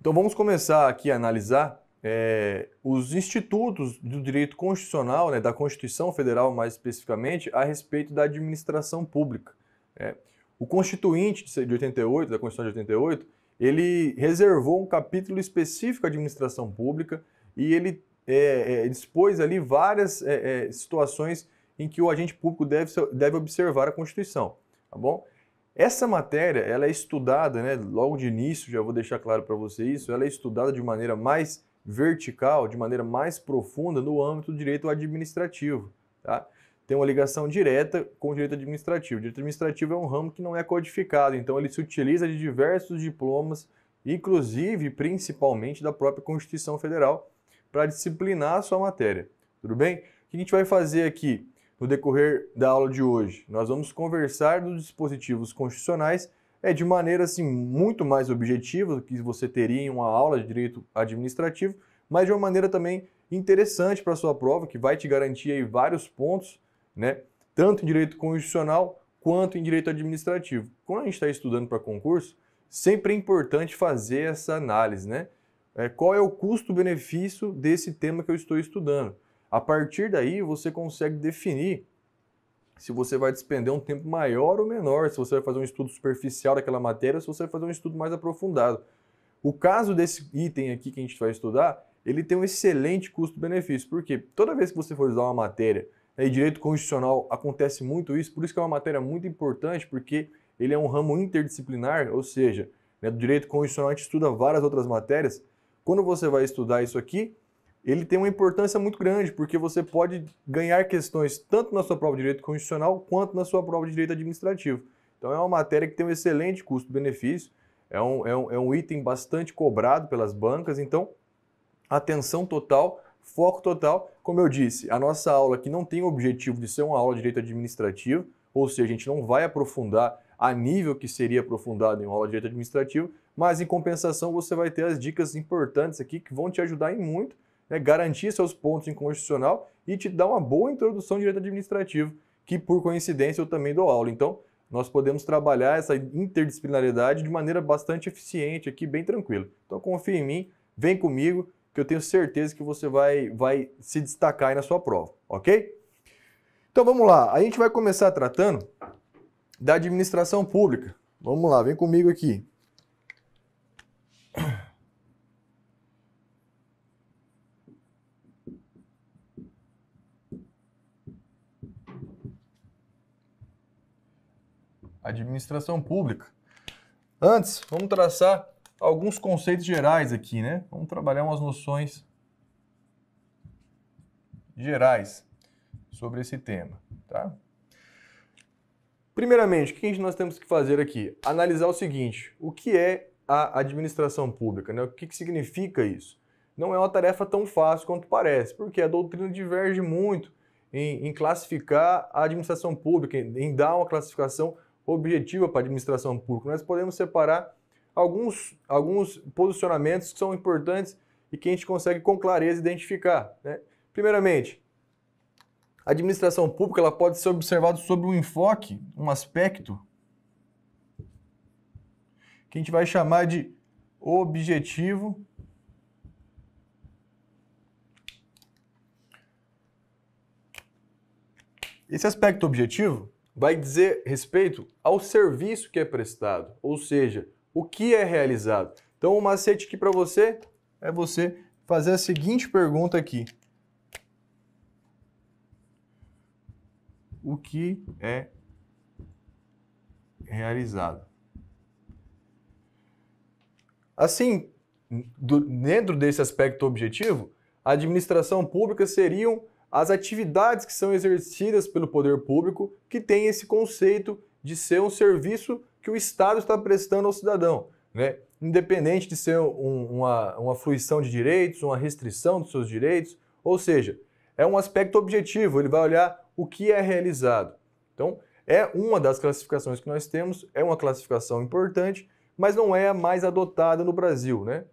Então vamos começar aqui a analisar é, os institutos do direito constitucional, né, da Constituição Federal mais especificamente, a respeito da administração pública. É. O Constituinte de 88, da Constituição de 88, ele reservou um capítulo específico à administração pública e ele é, é dispôs ali várias é, é, situações em que o agente público deve, deve observar a Constituição, tá bom? Essa matéria, ela é estudada, né? Logo de início, já vou deixar claro para você isso, ela é estudada de maneira mais vertical, de maneira mais profunda no âmbito do direito administrativo, tá? Tem uma ligação direta com o direito administrativo. O direito administrativo é um ramo que não é codificado, então ele se utiliza de diversos diplomas, inclusive, principalmente, da própria Constituição Federal, para disciplinar a sua matéria. Tudo bem? O que a gente vai fazer aqui? No decorrer da aula de hoje, nós vamos conversar dos dispositivos constitucionais é de maneira assim muito mais objetiva do que você teria em uma aula de direito administrativo, mas de uma maneira também interessante para a sua prova, que vai te garantir aí vários pontos, né? Tanto em direito constitucional quanto em direito administrativo. Quando a gente está estudando para concurso, sempre é importante fazer essa análise, né? É, qual é o custo-benefício desse tema que eu estou estudando? A partir daí, você consegue definir se você vai despender um tempo maior ou menor, se você vai fazer um estudo superficial daquela matéria, se você vai fazer um estudo mais aprofundado. O caso desse item aqui que a gente vai estudar, ele tem um excelente custo-benefício, porque toda vez que você for usar uma matéria, né, e direito constitucional acontece muito isso, por isso que é uma matéria muito importante, porque ele é um ramo interdisciplinar, ou seja, né, do direito constitucional a gente estuda várias outras matérias. Quando você vai estudar isso aqui, ele tem uma importância muito grande, porque você pode ganhar questões tanto na sua prova de direito constitucional quanto na sua prova de direito administrativo. Então é uma matéria que tem um excelente custo-benefício, é um, é, um, é um item bastante cobrado pelas bancas, então atenção total, foco total. Como eu disse, a nossa aula aqui não tem o objetivo de ser uma aula de direito administrativo, ou seja, a gente não vai aprofundar a nível que seria aprofundado em uma aula de direito administrativo, mas em compensação você vai ter as dicas importantes aqui que vão te ajudar em muito né, garantir seus pontos em constitucional e te dar uma boa introdução de direito administrativo, que por coincidência eu também dou aula. Então, nós podemos trabalhar essa interdisciplinaridade de maneira bastante eficiente aqui, bem tranquilo. Então, confia em mim, vem comigo, que eu tenho certeza que você vai, vai se destacar aí na sua prova, ok? Então, vamos lá. A gente vai começar tratando da administração pública. Vamos lá, vem comigo aqui. administração pública. Antes, vamos traçar alguns conceitos gerais aqui, né? Vamos trabalhar umas noções gerais sobre esse tema, tá? Primeiramente, o que nós temos que fazer aqui? Analisar o seguinte: o que é a administração pública, né? O que, significa isso? Não é uma tarefa tão fácil quanto parece, porque a doutrina diverge muito em, em classificar a administração pública, em, em dar uma classificação objetiva para a administração pública. Nós podemos separar alguns, alguns posicionamentos que são importantes e que a gente consegue com clareza identificar. Né? Primeiramente, a administração pública ela pode ser observada sobre um enfoque, um aspecto que a gente vai chamar de objetivo Esse aspecto objetivo, vai dizer respeito ao serviço que é prestado, ou seja, o que é realizado. Então, o macete aqui para você é você fazer a seguinte pergunta aqui: O que é realizado? Assim, dentro desse aspecto objetivo, a administração pública seriam as atividades que são exercidas pelo poder público, que tem esse conceito de ser um serviço que o Estado está prestando ao cidadão, né? independente de ser um, uma, uma fruição de direitos, uma restrição dos seus direitos, ou seja, é um aspecto objetivo, ele vai olhar o que é realizado. Então, é uma das classificações que nós temos, é uma classificação importante, mas não é a mais adotada no Brasil, né?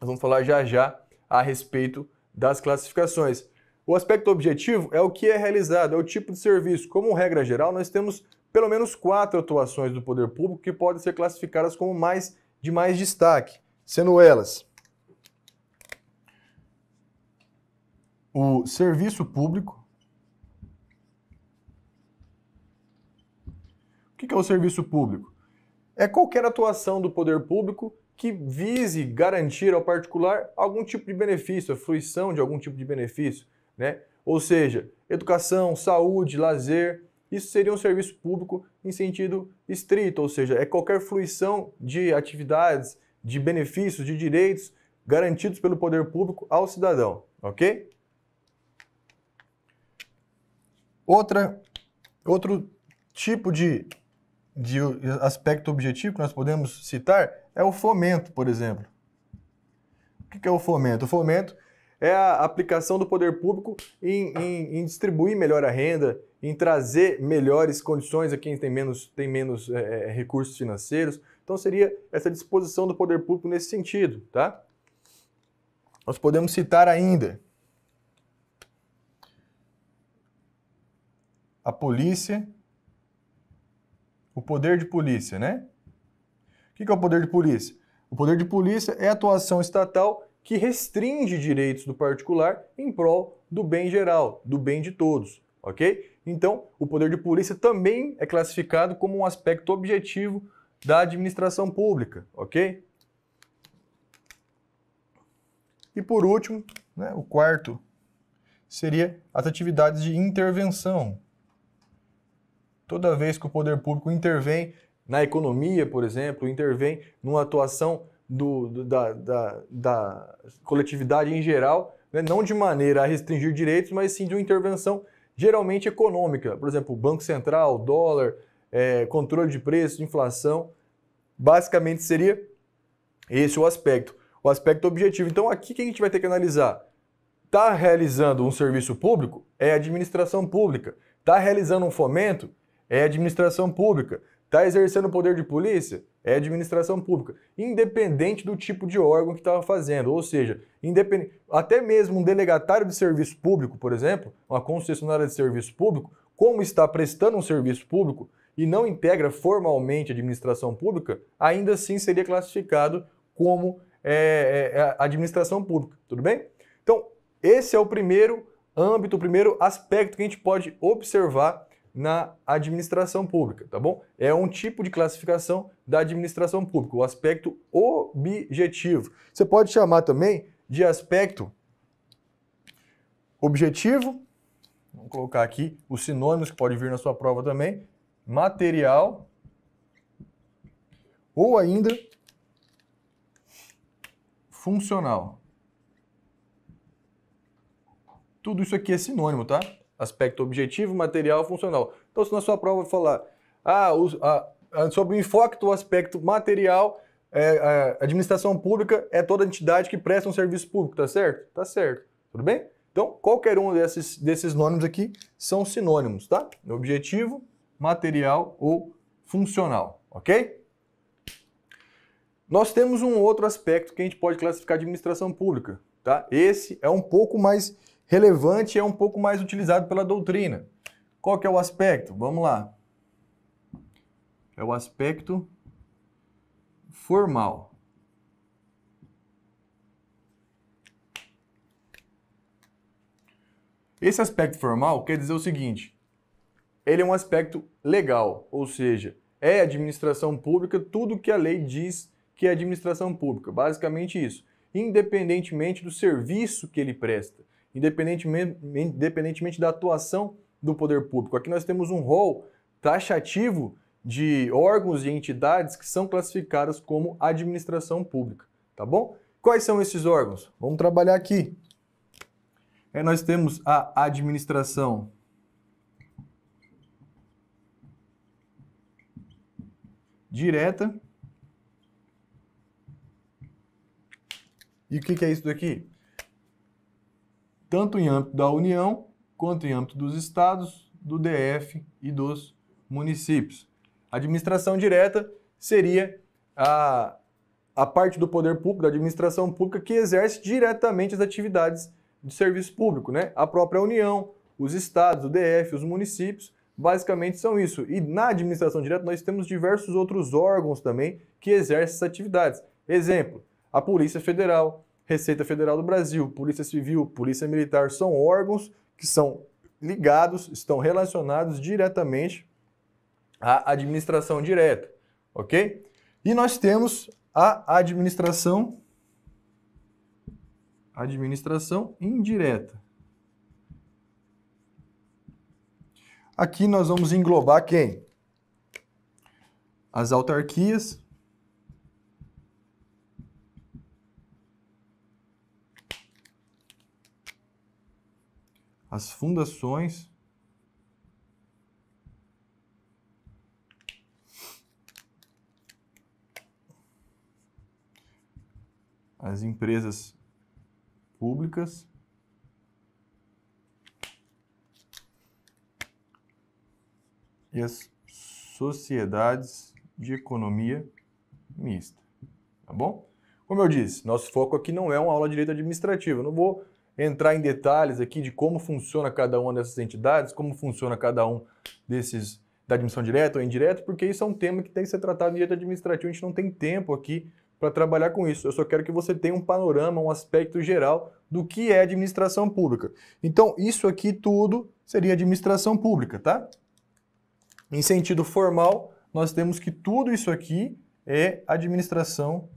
Nós vamos falar já já a respeito das classificações. O aspecto objetivo é o que é realizado, é o tipo de serviço. Como regra geral, nós temos pelo menos quatro atuações do poder público que podem ser classificadas como mais de mais destaque, sendo elas o serviço público. O que é o serviço público? É qualquer atuação do poder público que vise garantir ao particular algum tipo de benefício, a fruição de algum tipo de benefício. Né? Ou seja, educação, saúde, lazer, isso seria um serviço público em sentido estrito, ou seja, é qualquer fruição de atividades, de benefícios, de direitos garantidos pelo poder público ao cidadão, ok? Outra, outro tipo de, de aspecto objetivo que nós podemos citar é o fomento, por exemplo. O que é o fomento? O fomento é a aplicação do poder público em, em, em distribuir melhor a renda, em trazer melhores condições a quem tem menos, tem menos é, é, recursos financeiros. Então seria essa disposição do poder público nesse sentido, tá? Nós podemos citar ainda a polícia, o poder de polícia, né? O que é o poder de polícia? O poder de polícia é a atuação estatal que restringe direitos do particular em prol do bem geral, do bem de todos, ok? Então, o poder de polícia também é classificado como um aspecto objetivo da administração pública, ok? E por último, né, o quarto seria as atividades de intervenção. Toda vez que o poder público intervém na economia, por exemplo, intervém numa atuação do, do da, da, da, coletividade em geral, né? não de maneira a restringir direitos, mas sim de uma intervenção geralmente econômica. Por exemplo, Banco Central, dólar, é, controle de preços, inflação. Basicamente seria esse o aspecto, o aspecto objetivo. Então aqui que a gente vai ter que analisar? Está realizando um serviço público? É administração pública. Está realizando um fomento? É administração pública. Está exercendo o poder de polícia? É administração pública, independente do tipo de órgão que estava fazendo. Ou seja, independente, até mesmo um delegatário de serviço público, por exemplo, uma concessionária de serviço público, como está prestando um serviço público e não integra formalmente a administração pública, ainda assim seria classificado como é, é, é administração pública. Tudo bem? Então, esse é o primeiro âmbito, o primeiro aspecto que a gente pode observar na administração pública, tá bom? É um tipo de classificação da administração pública, o aspecto objetivo. Você pode chamar também de aspecto objetivo, vamos colocar aqui os sinônimos que pode vir na sua prova também, material ou ainda funcional. Tudo isso aqui é sinônimo, tá? aspecto objetivo, material, funcional. Então, se na sua prova falar ah, o, a, sobre o enfoque do aspecto material, é, a administração pública é toda entidade que presta um serviço público, tá certo? Tá certo. Tudo bem? Então, qualquer um desses, desses nônimos aqui são sinônimos, tá? Objetivo, material ou funcional, ok? Nós temos um outro aspecto que a gente pode classificar de administração pública, tá? Esse é um pouco mais relevante é um pouco mais utilizado pela doutrina. Qual que é o aspecto? Vamos lá. É o aspecto formal. Esse aspecto formal quer dizer o seguinte: ele é um aspecto legal, ou seja, é administração pública tudo que a lei diz que é administração pública, basicamente isso, independentemente do serviço que ele presta independentemente, independentemente da atuação do poder público. Aqui nós temos um rol taxativo de órgãos e entidades que são classificadas como administração pública, tá bom? Quais são esses órgãos? Vamos trabalhar aqui. É, nós temos a administração direta. E o que, que é isso daqui? tanto em âmbito da União quanto em âmbito dos estados, do DF e dos municípios. administração direta seria a, a parte do poder público, da administração pública, que exerce diretamente as atividades de serviço público. Né? A própria União, os estados, o DF, os municípios, basicamente são isso. E na administração direta nós temos diversos outros órgãos também que exercem essas atividades. Exemplo, a Polícia Federal, Receita Federal do Brasil, Polícia Civil, Polícia Militar, são órgãos que são ligados, estão relacionados diretamente à administração direta, ok? E nós temos a administração administração indireta. Aqui nós vamos englobar quem? As autarquias, as fundações as empresas públicas e as sociedades de economia mista, tá bom? Como eu disse, nosso foco aqui não é uma aula de direito administrativo, eu não vou entrar em detalhes aqui de como funciona cada uma dessas entidades, como funciona cada um desses da admissão direta ou indireta, porque isso é um tema que tem que ser tratado em direito administrativo, a gente não tem tempo aqui para trabalhar com isso. Eu só quero que você tenha um panorama, um aspecto geral do que é administração pública. Então, isso aqui tudo seria administração pública, tá? Em sentido formal, nós temos que tudo isso aqui é administração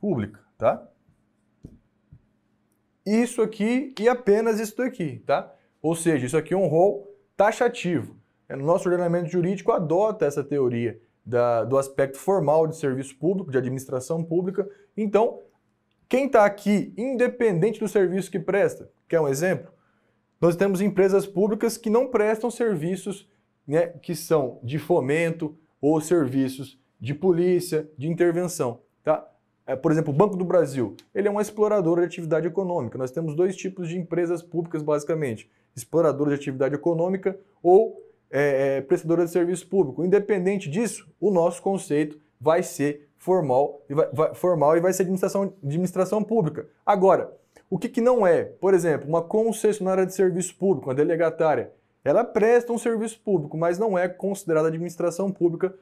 pública, tá? isso aqui e apenas isso daqui, tá? Ou seja, isso aqui é um rol taxativo. É, nosso ordenamento jurídico adota essa teoria da, do aspecto formal de serviço público, de administração pública. Então, quem está aqui, independente do serviço que presta, quer um exemplo? Nós temos empresas públicas que não prestam serviços né, que são de fomento ou serviços de polícia, de intervenção. Tá? É, por exemplo, o Banco do Brasil, ele é um explorador de atividade econômica. Nós temos dois tipos de empresas públicas, basicamente: explorador de atividade econômica ou é, é, prestadora de serviço público. Independente disso, o nosso conceito vai ser formal e vai, vai formal e vai ser administração, administração pública. Agora, o que, que não é? Por exemplo, uma concessionária de serviço público, uma delegatária, ela presta um serviço público, mas não é considerada administração pública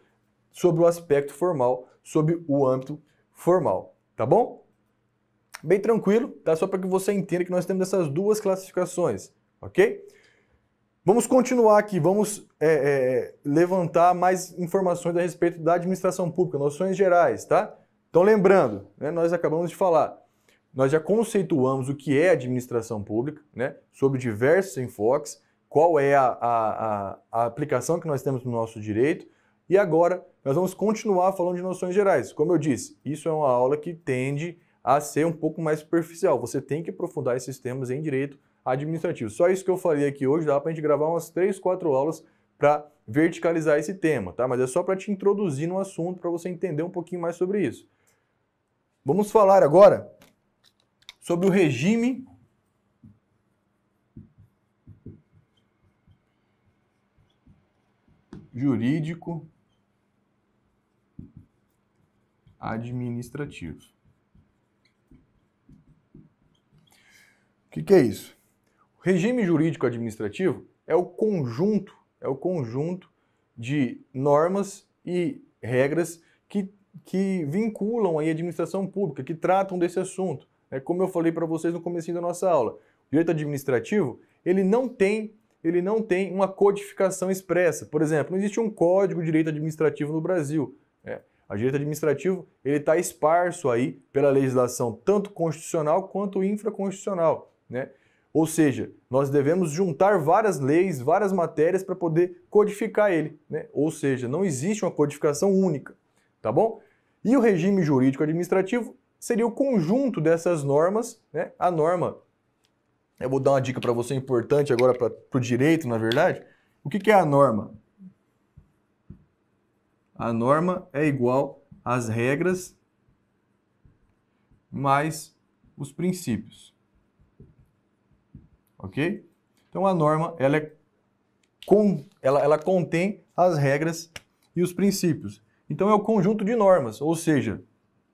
sob o aspecto formal, sob o âmbito formal, tá bom? Bem tranquilo, tá? Só para que você entenda que nós temos essas duas classificações, ok? Vamos continuar aqui, vamos é, é, levantar mais informações a respeito da administração pública, noções gerais, tá? Então, lembrando, né, nós acabamos de falar, nós já conceituamos o que é administração pública, né, sobre diversos enfoques, qual é a, a, a aplicação que nós temos no nosso direito, e agora nós vamos continuar falando de noções gerais. Como eu disse, isso é uma aula que tende a ser um pouco mais superficial. Você tem que aprofundar esses temas em direito administrativo. Só isso que eu falei aqui hoje, dá para a gente gravar umas 3, 4 aulas para verticalizar esse tema, tá? Mas é só para te introduzir no assunto, para você entender um pouquinho mais sobre isso. Vamos falar agora sobre o regime jurídico administrativos. O que, que é isso? O regime jurídico administrativo é o conjunto, é o conjunto de normas e regras que, que vinculam a administração pública, que tratam desse assunto. É como eu falei para vocês no começo da nossa aula, o direito administrativo ele não tem ele não tem uma codificação expressa. Por exemplo, não existe um código de direito administrativo no Brasil. É. A direito administrativo ele está esparso aí pela legislação tanto constitucional quanto infraconstitucional, né? Ou seja, nós devemos juntar várias leis, várias matérias para poder codificar ele, né? Ou seja, não existe uma codificação única, tá bom? E o regime jurídico administrativo seria o conjunto dessas normas, né? A norma, eu vou dar uma dica para você importante agora para o direito, na verdade. O que, que é a norma? a norma é igual às regras mais os princípios. Ok? Então a norma ela, é com, ela, ela contém as regras e os princípios. Então é o conjunto de normas, ou seja,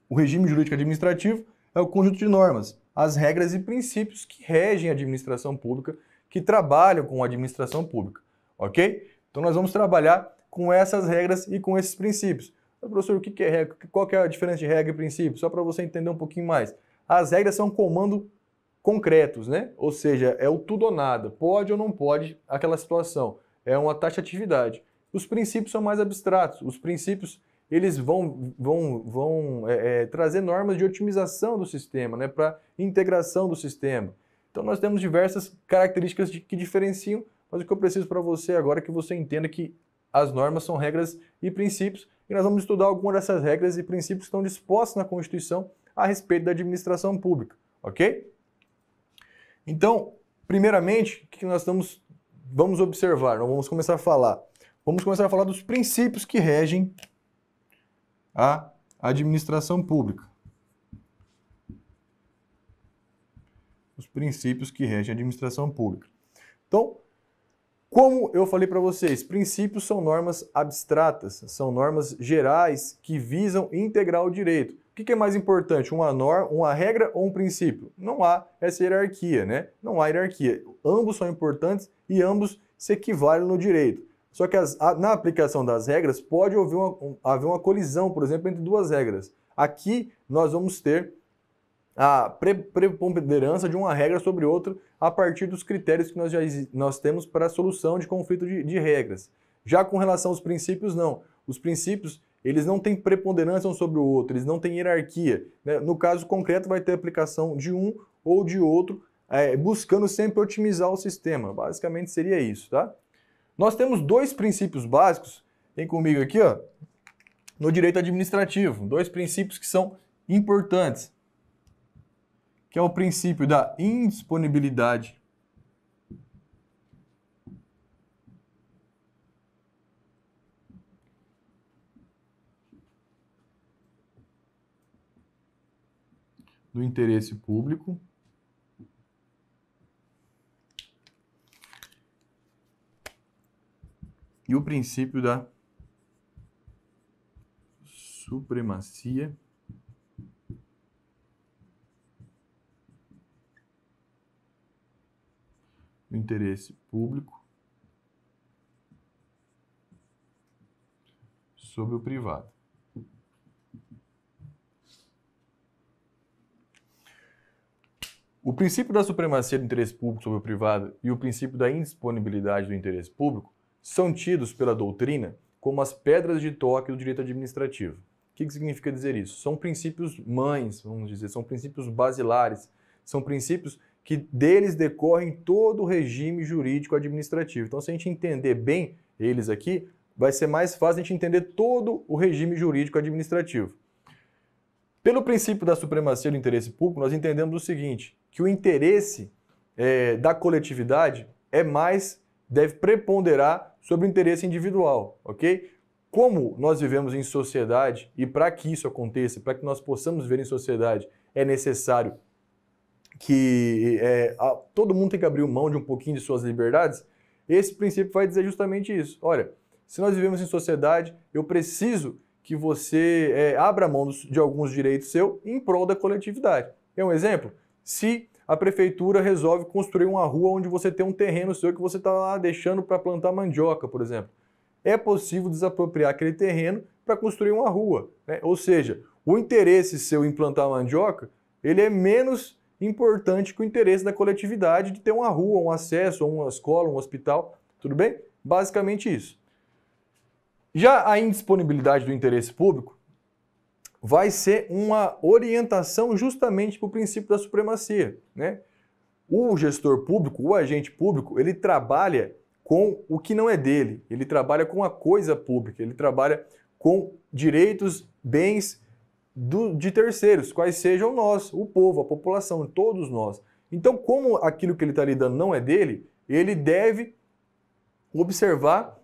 o regime jurídico administrativo é o conjunto de normas, as regras e princípios que regem a administração pública, que trabalham com a administração pública. Ok? Então nós vamos trabalhar com essas regras e com esses princípios. Mas, professor, o que é regra? Qual é a diferença de regra e princípio? Só para você entender um pouquinho mais. As regras são comando concretos, né? Ou seja, é o tudo ou nada, pode ou não pode aquela situação. É uma taxatividade. Os princípios são mais abstratos. Os princípios eles vão, vão, vão é, é, trazer normas de otimização do sistema, né? Para integração do sistema. Então nós temos diversas características de, que diferenciam, mas o que eu preciso para você agora é que você entenda que as normas são regras e princípios, e nós vamos estudar algumas dessas regras e princípios que estão dispostos na Constituição a respeito da administração pública, ok? Então, primeiramente, o que nós estamos, vamos observar? Nós vamos começar a falar. Vamos começar a falar dos princípios que regem a administração pública. Os princípios que regem a administração pública. Então, como eu falei para vocês, princípios são normas abstratas, são normas gerais que visam integrar o direito. O que é mais importante, uma norma, uma regra ou um princípio? Não há essa hierarquia, né? Não há hierarquia. Ambos são importantes e ambos se equivalem no direito. Só que as, a, na aplicação das regras pode haver uma, um, haver uma colisão, por exemplo, entre duas regras. Aqui nós vamos ter a preponderância de uma regra sobre outra a partir dos critérios que nós, já, nós temos para a solução de conflito de, de regras. Já com relação aos princípios, não. Os princípios, eles não têm preponderância um sobre o outro, eles não têm hierarquia. Né? No caso concreto, vai ter aplicação de um ou de outro, é, buscando sempre otimizar o sistema. Basicamente seria isso, tá? Nós temos dois princípios básicos, tem comigo aqui, ó, no direito administrativo. Dois princípios que são importantes que é o princípio da indisponibilidade. do interesse público. E o princípio da supremacia interesse público sobre o privado. O princípio da supremacia do interesse público sobre o privado e o princípio da indisponibilidade do interesse público são tidos pela doutrina como as pedras de toque do direito administrativo. O que significa dizer isso? São princípios mães, vamos dizer, são princípios basilares, são princípios que deles decorrem todo o regime jurídico administrativo. Então, se a gente entender bem eles aqui, vai ser mais fácil a gente entender todo o regime jurídico administrativo. Pelo princípio da supremacia do interesse público, nós entendemos o seguinte, que o interesse é, da coletividade é mais, deve preponderar sobre o interesse individual, ok? Como nós vivemos em sociedade, e para que isso aconteça, para que nós possamos viver em sociedade, é necessário que é, a, todo mundo tem que abrir mão de um pouquinho de suas liberdades, esse princípio vai dizer justamente isso. Olha, se nós vivemos em sociedade, eu preciso que você é, abra mão dos, de alguns direitos seus em prol da coletividade. É um exemplo? Se a prefeitura resolve construir uma rua onde você tem um terreno seu que você está lá deixando para plantar mandioca, por exemplo. É possível desapropriar aquele terreno para construir uma rua. Né? Ou seja, o interesse seu em plantar mandioca, ele é menos importante que o interesse da coletividade de ter uma rua, um acesso, uma escola, um hospital, tudo bem? Basicamente isso. Já a indisponibilidade do interesse público vai ser uma orientação justamente para o princípio da supremacia, né? O gestor público, o agente público, ele trabalha com o que não é dele, ele trabalha com a coisa pública, ele trabalha com direitos, bens do, de terceiros, quais sejam nós, o povo, a população, todos nós. Então, como aquilo que ele está lidando não é dele, ele deve observar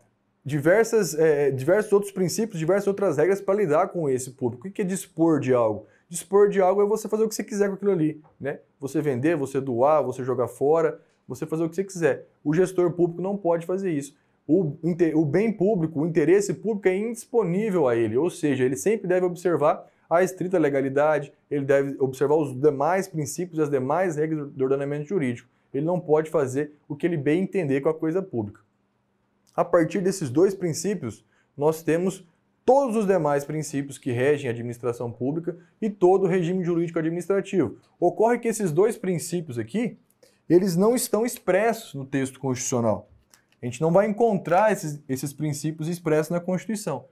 diversas, é, diversos outros princípios, diversas outras regras para lidar com esse público. O que é dispor de algo? Dispor de algo é você fazer o que você quiser com aquilo ali, né? Você vender, você doar, você jogar fora, você fazer o que você quiser. O gestor público não pode fazer isso. O, o bem público, o interesse público é indisponível a ele, ou seja, ele sempre deve observar à estrita legalidade, ele deve observar os demais princípios e as demais regras do ordenamento jurídico. Ele não pode fazer o que ele bem entender com a coisa pública. A partir desses dois princípios, nós temos todos os demais princípios que regem a administração pública e todo o regime jurídico administrativo. Ocorre que esses dois princípios aqui, eles não estão expressos no texto constitucional. A gente não vai encontrar esses, esses princípios expressos na Constituição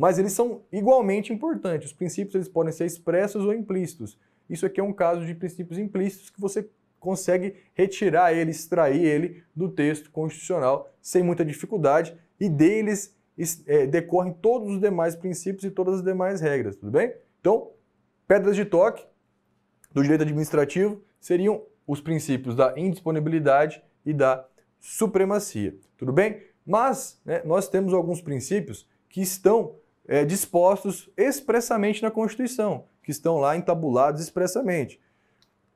mas eles são igualmente importantes. Os princípios eles podem ser expressos ou implícitos. Isso aqui é um caso de princípios implícitos que você consegue retirar ele, extrair ele do texto constitucional sem muita dificuldade e deles é, decorrem todos os demais princípios e todas as demais regras, tudo bem? Então, pedras de toque do direito administrativo seriam os princípios da indisponibilidade e da supremacia, tudo bem? Mas né, nós temos alguns princípios que estão é, dispostos expressamente na Constituição, que estão lá entabulados expressamente.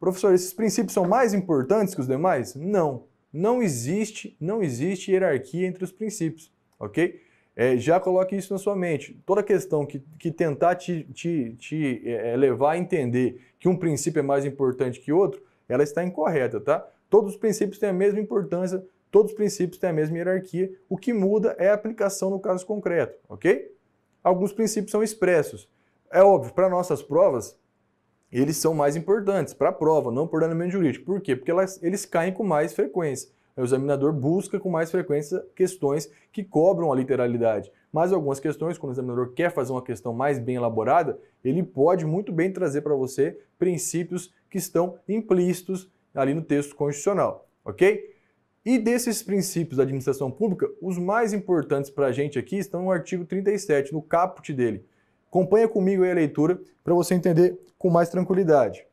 Professor, esses princípios são mais importantes que os demais? Não. Não existe, não existe hierarquia entre os princípios, ok? É, já coloque isso na sua mente. Toda questão que, que tentar te, te, te é, é levar a entender que um princípio é mais importante que outro, ela está incorreta, tá? Todos os princípios têm a mesma importância, todos os princípios têm a mesma hierarquia. O que muda é a aplicação no caso concreto, ok? alguns princípios são expressos. É óbvio, para nossas provas, eles são mais importantes, para a prova, não por ordenamento jurídico. Por quê? Porque elas, eles caem com mais frequência. O examinador busca com mais frequência questões que cobram a literalidade. Mas algumas questões, quando o examinador quer fazer uma questão mais bem elaborada, ele pode muito bem trazer para você princípios que estão implícitos ali no texto constitucional, ok? E desses princípios da administração pública, os mais importantes para a gente aqui estão no artigo 37, no caput dele. Acompanha comigo aí a leitura para você entender com mais tranquilidade.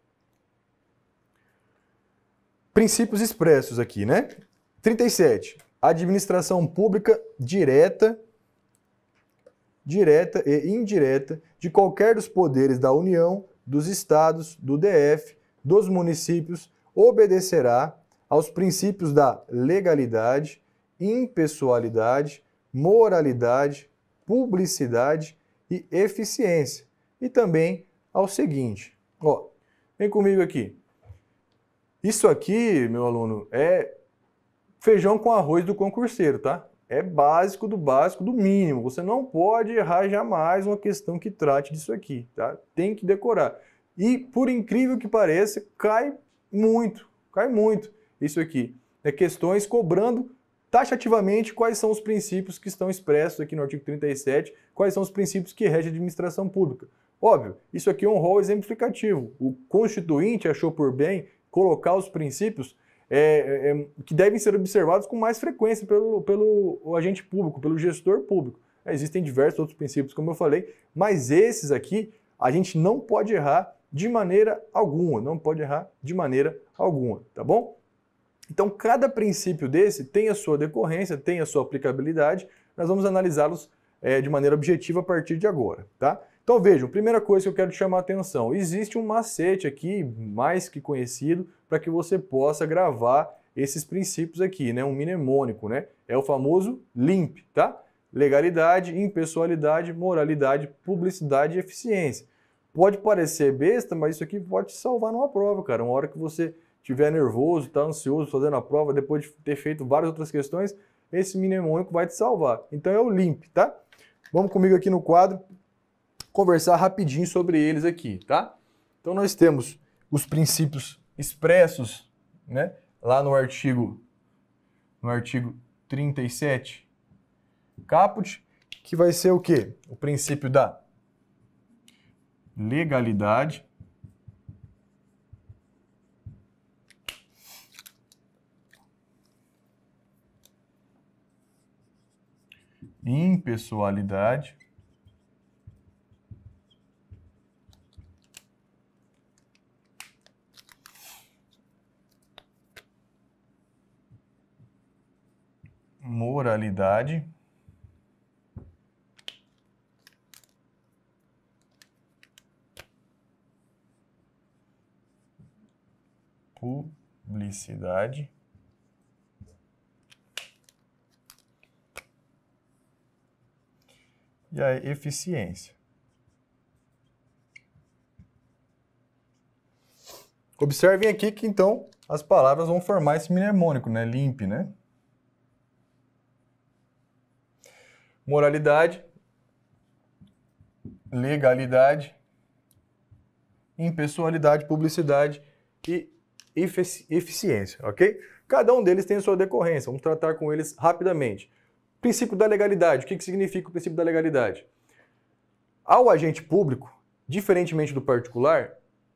Princípios expressos aqui, né? 37. Administração pública direta, direta e indireta de qualquer dos poderes da União, dos estados, do DF, dos municípios, obedecerá aos princípios da legalidade, impessoalidade, moralidade, publicidade e eficiência. E também ao seguinte, ó, vem comigo aqui. Isso aqui, meu aluno, é feijão com arroz do concurseiro, tá? É básico do básico, do mínimo. Você não pode errar jamais uma questão que trate disso aqui, tá? Tem que decorar. E, por incrível que pareça, cai muito, cai muito isso aqui. Né? Questões cobrando taxativamente quais são os princípios que estão expressos aqui no artigo 37, quais são os princípios que regem a administração pública. Óbvio, isso aqui é um rol exemplificativo. O constituinte achou por bem colocar os princípios é, é, é, que devem ser observados com mais frequência pelo, pelo agente público, pelo gestor público. existem diversos outros princípios, como eu falei, mas esses aqui a gente não pode errar de maneira alguma, não pode errar de maneira alguma, tá bom? Então, cada princípio desse tem a sua decorrência, tem a sua aplicabilidade. Nós vamos analisá-los é, de maneira objetiva a partir de agora, tá? Então vejam, primeira coisa que eu quero chamar a atenção, existe um macete aqui, mais que conhecido, para que você possa gravar esses princípios aqui, né? Um mnemônico, né? É o famoso LIMP, tá? Legalidade, impessoalidade, moralidade, publicidade e eficiência. Pode parecer besta, mas isso aqui pode te salvar numa prova, cara. Uma hora que você tiver nervoso, está ansioso fazendo a prova, depois de ter feito várias outras questões, esse mnemônico vai te salvar. Então é o LIMP, tá? Vamos comigo aqui no quadro conversar rapidinho sobre eles aqui, tá? Então nós temos os princípios expressos, né? Lá no artigo no artigo 37 caput, que vai ser o quê? O princípio da legalidade, impessoalidade. Moralidade. Publicidade. e a eficiência. Observem aqui que então as palavras vão formar esse mnemônico, né? Limpe, né? Moralidade, legalidade, impessoalidade, publicidade e efici eficiência, ok? Cada um deles tem a sua decorrência, vamos tratar com eles rapidamente. Princípio da legalidade. O que, que significa o princípio da legalidade? Ao agente público, diferentemente do particular,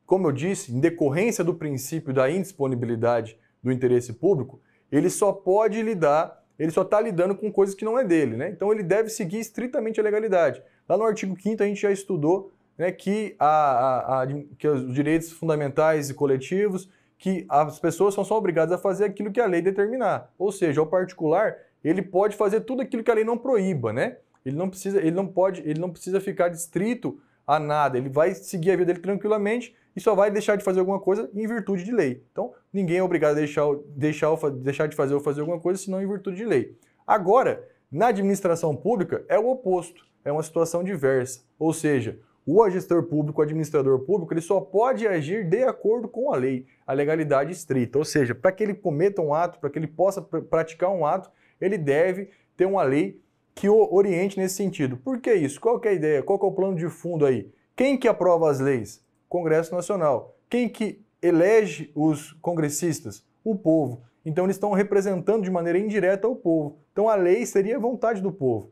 como eu disse, em decorrência do princípio da indisponibilidade do interesse público, ele só pode lidar, ele só está lidando com coisas que não é dele, né? Então ele deve seguir estritamente a legalidade. Lá no artigo 5 a gente já estudou né, que, a, a, a, que os direitos fundamentais e coletivos, que as pessoas são só obrigadas a fazer aquilo que a lei determinar. Ou seja, o particular ele pode fazer tudo aquilo que a lei não proíba, né? Ele não precisa, ele não pode, ele não precisa ficar distrito a nada. Ele vai seguir a vida dele tranquilamente e só vai deixar de fazer alguma coisa em virtude de lei. Então, ninguém é obrigado a deixar, deixar, deixar de fazer ou fazer alguma coisa, senão em virtude de lei. Agora, na administração pública, é o oposto, é uma situação diversa. Ou seja, o gestor público, o administrador público, ele só pode agir de acordo com a lei, a legalidade estrita. Ou seja, para que ele cometa um ato, para que ele possa pr praticar um ato, ele deve ter uma lei que o oriente nesse sentido. Por que isso? Qual que é a ideia? Qual que é o plano de fundo aí? Quem que aprova as leis? Congresso Nacional. Quem que elege os congressistas? O povo. Então eles estão representando de maneira indireta o povo. Então a lei seria a vontade do povo.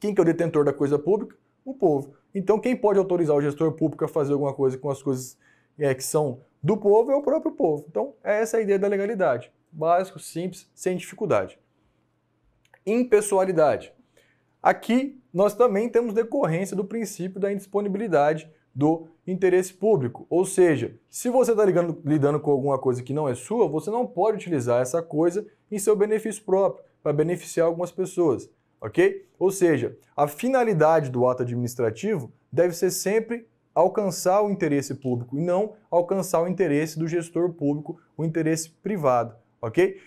Quem que é o detentor da coisa pública? O povo. Então quem pode autorizar o gestor público a fazer alguma coisa com as coisas é, que são do povo é o próprio povo. Então é essa a ideia da legalidade. Básico, simples, sem dificuldade impessoalidade. Aqui nós também temos decorrência do princípio da indisponibilidade do interesse público. Ou seja, se você está lidando com alguma coisa que não é sua, você não pode utilizar essa coisa em seu benefício próprio, para beneficiar algumas pessoas, ok? Ou seja, a finalidade do ato administrativo deve ser sempre alcançar o interesse público e não alcançar o interesse do gestor público, o interesse privado, ok?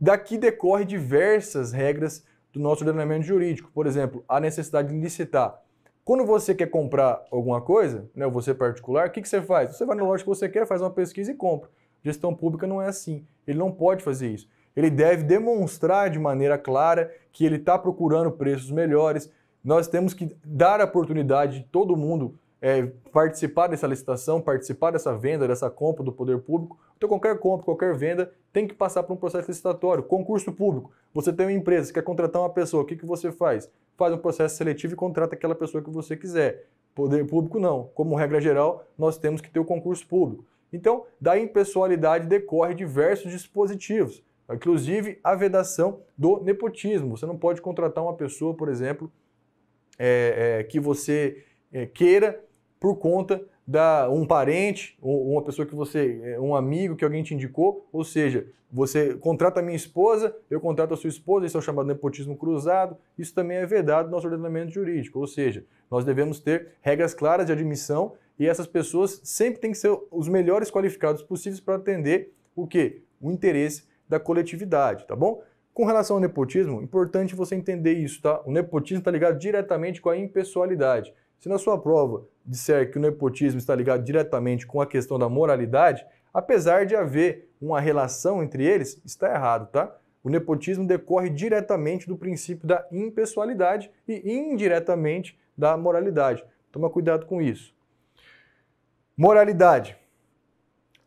Daqui decorre diversas regras do nosso ordenamento jurídico. Por exemplo, a necessidade de licitar. Quando você quer comprar alguma coisa, né, você particular, o que, que você faz? Você vai na loja que você quer, faz uma pesquisa e compra. Gestão pública não é assim. Ele não pode fazer isso. Ele deve demonstrar de maneira clara que ele está procurando preços melhores. Nós temos que dar a oportunidade de todo mundo é, participar dessa licitação, participar dessa venda, dessa compra do poder público. Então, qualquer compra, qualquer venda tem que passar por um processo licitatório, concurso público. Você tem uma empresa, você quer contratar uma pessoa, o que, que você faz? Faz um processo seletivo e contrata aquela pessoa que você quiser. Poder público, não. Como regra geral, nós temos que ter o concurso público. Então, da impessoalidade decorre diversos dispositivos, inclusive a vedação do nepotismo. Você não pode contratar uma pessoa, por exemplo, é, é, que você é, queira por conta da um parente, uma pessoa que você, é, um amigo que alguém te indicou, ou seja, você contrata a minha esposa, eu contrato a sua esposa, isso é o chamado nepotismo cruzado, isso também é vedado no nosso ordenamento jurídico, ou seja, nós devemos ter regras claras de admissão e essas pessoas sempre têm que ser os melhores qualificados possíveis para atender o que? O interesse da coletividade, tá bom? Com relação ao nepotismo, importante você entender isso, tá? O nepotismo está ligado diretamente com a impessoalidade. Se na sua prova disser que o nepotismo está ligado diretamente com a questão da moralidade, apesar de haver uma relação entre eles, está errado, tá? O nepotismo decorre diretamente do princípio da impessoalidade e indiretamente da moralidade. Toma cuidado com isso. Moralidade.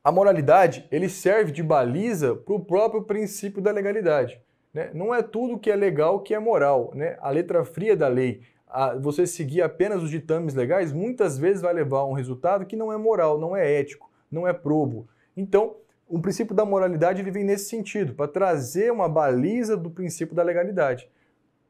A moralidade ele serve de baliza para o próprio princípio da legalidade. Né? Não é tudo que é legal que é moral. Né? A letra fria da lei, a, você seguir apenas os ditames legais, muitas vezes vai levar a um resultado que não é moral, não é ético, não é probo. Então, o princípio da moralidade ele vem nesse sentido, para trazer uma baliza do princípio da legalidade.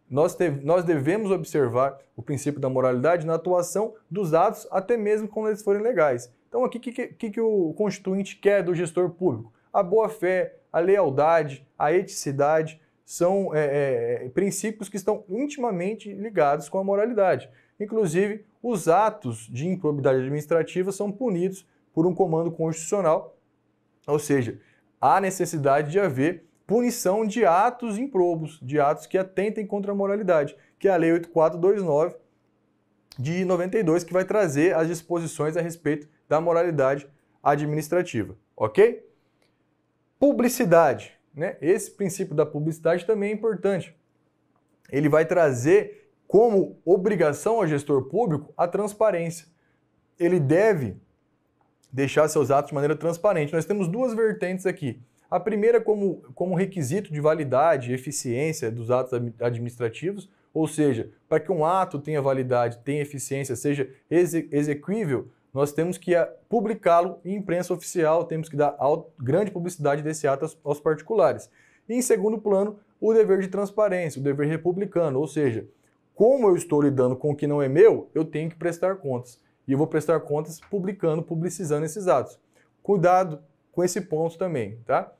Nós, teve, nós devemos observar o princípio da moralidade na atuação dos atos, até mesmo quando eles forem legais. Então, aqui, o que, que, que o constituinte quer do gestor público? A boa-fé, a lealdade, a eticidade, são é, é, princípios que estão intimamente ligados com a moralidade. Inclusive, os atos de improbidade administrativa são punidos por um comando constitucional, ou seja, há necessidade de haver punição de atos improbos, de atos que atentem contra a moralidade, que é a Lei 8429 de 92, que vai trazer as disposições a respeito da moralidade administrativa, ok? Publicidade. Né? Esse princípio da publicidade também é importante. Ele vai trazer como obrigação ao gestor público a transparência. Ele deve deixar seus atos de maneira transparente. Nós temos duas vertentes aqui. A primeira, como, como requisito de validade e eficiência dos atos administrativos, ou seja, para que um ato tenha validade, tenha eficiência, seja exequível, nós temos que ah, publicá-lo em imprensa oficial, temos que dar grande publicidade desse ato aos particulares. E em segundo plano, o dever de transparência, o dever republicano, ou seja, como eu estou lidando com o que não é meu, eu tenho que prestar contas. E eu vou prestar contas publicando, publicizando esses atos. Cuidado com esse ponto também, tá?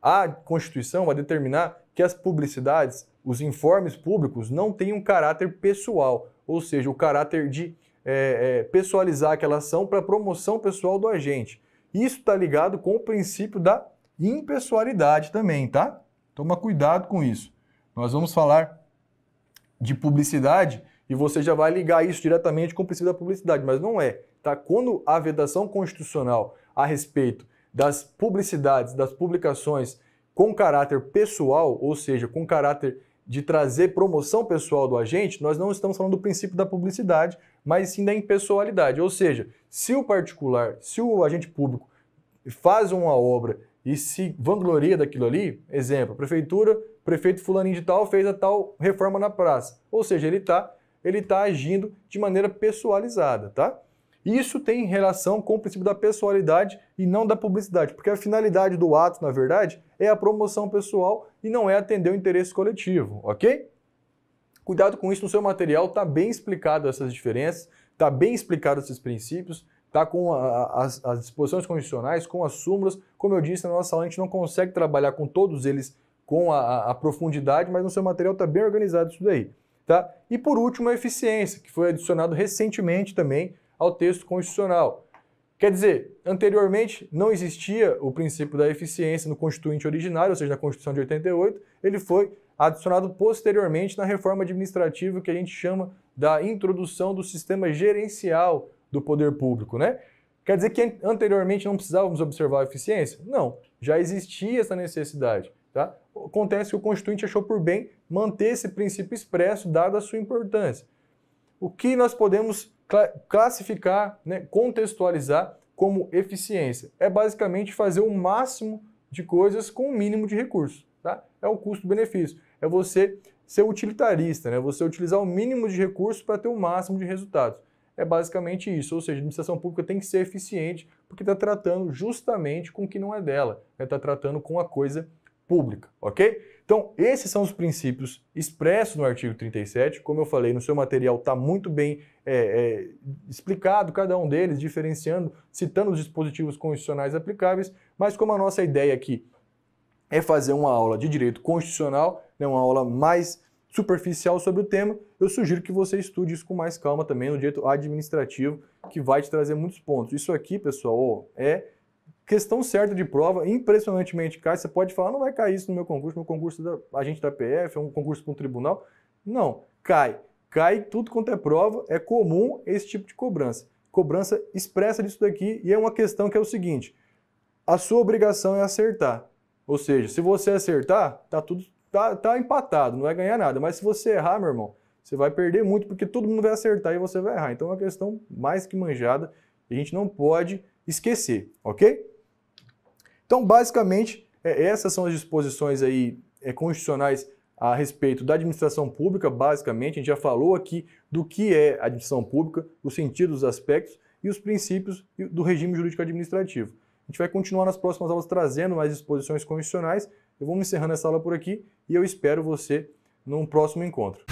A Constituição vai determinar que as publicidades, os informes públicos, não tenham um caráter pessoal, ou seja, o caráter de é, é, pessoalizar aquela ação para promoção pessoal do agente. Isso está ligado com o princípio da impessoalidade também, tá? Toma cuidado com isso. Nós vamos falar de publicidade e você já vai ligar isso diretamente com o princípio da publicidade, mas não é. Tá? Quando a vedação constitucional a respeito das publicidades, das publicações com caráter pessoal, ou seja, com caráter de trazer promoção pessoal do agente, nós não estamos falando do princípio da publicidade, mas sim da impessoalidade. Ou seja, se o particular, se o agente público faz uma obra e se vangloria daquilo ali, exemplo, prefeitura, prefeito fulaninho de tal fez a tal reforma na praça. Ou seja, ele está ele tá agindo de maneira pessoalizada, tá? Isso tem relação com o princípio da pessoalidade e não da publicidade, porque a finalidade do ato, na verdade, é a promoção pessoal e não é atender o interesse coletivo, ok? Cuidado com isso no seu material, está bem explicado essas diferenças, está bem explicado esses princípios, está com a, as, as, disposições condicionais, com as súmulas. Como eu disse, na nossa aula a gente não consegue trabalhar com todos eles com a, a profundidade, mas no seu material está bem organizado isso daí. Tá? E por último, a eficiência, que foi adicionado recentemente também ao texto constitucional. Quer dizer, anteriormente não existia o princípio da eficiência no constituinte originário, ou seja, na Constituição de 88, ele foi adicionado posteriormente na reforma administrativa que a gente chama da introdução do sistema gerencial do poder público, né? Quer dizer que anteriormente não precisávamos observar a eficiência? Não, já existia essa necessidade, tá? Acontece que o constituinte achou por bem manter esse princípio expresso dada a sua importância. O que nós podemos classificar, né, contextualizar como eficiência. É basicamente fazer o máximo de coisas com o mínimo de recurso. Tá? É o custo-benefício. É você ser utilitarista, né? você utilizar o mínimo de recursos para ter o máximo de resultados. É basicamente isso, ou seja, a administração pública tem que ser eficiente porque está tratando justamente com o que não é dela, está né? Tá tratando com a coisa pública, ok? Então, esses são os princípios expressos no artigo 37. Como eu falei, no seu material está muito bem é, é, explicado cada um deles, diferenciando, citando os dispositivos constitucionais aplicáveis, mas como a nossa ideia aqui é fazer uma aula de direito constitucional, né, uma aula mais superficial sobre o tema, eu sugiro que você estude isso com mais calma também no direito administrativo, que vai te trazer muitos pontos. Isso aqui, pessoal, é Questão certa de prova, impressionantemente cai. Você pode falar, não vai cair isso no meu concurso, No concurso é da agente da PF, é um concurso com um tribunal. Não, cai. Cai tudo quanto é prova, é comum esse tipo de cobrança. Cobrança expressa disso daqui e é uma questão que é o seguinte: a sua obrigação é acertar. Ou seja, se você acertar, tá tudo tá, tá empatado, não vai ganhar nada. Mas se você errar, meu irmão, você vai perder muito porque todo mundo vai acertar e você vai errar. Então é uma questão mais que manjada e a gente não pode esquecer, ok? Então, basicamente, é, essas são as disposições aí é, constitucionais a respeito da administração pública, basicamente. A gente já falou aqui do que é a administração pública, o sentido dos aspectos e os princípios do regime jurídico administrativo. A gente vai continuar nas próximas aulas trazendo mais disposições constitucionais. Eu vou me encerrando essa aula por aqui e eu espero você num próximo encontro.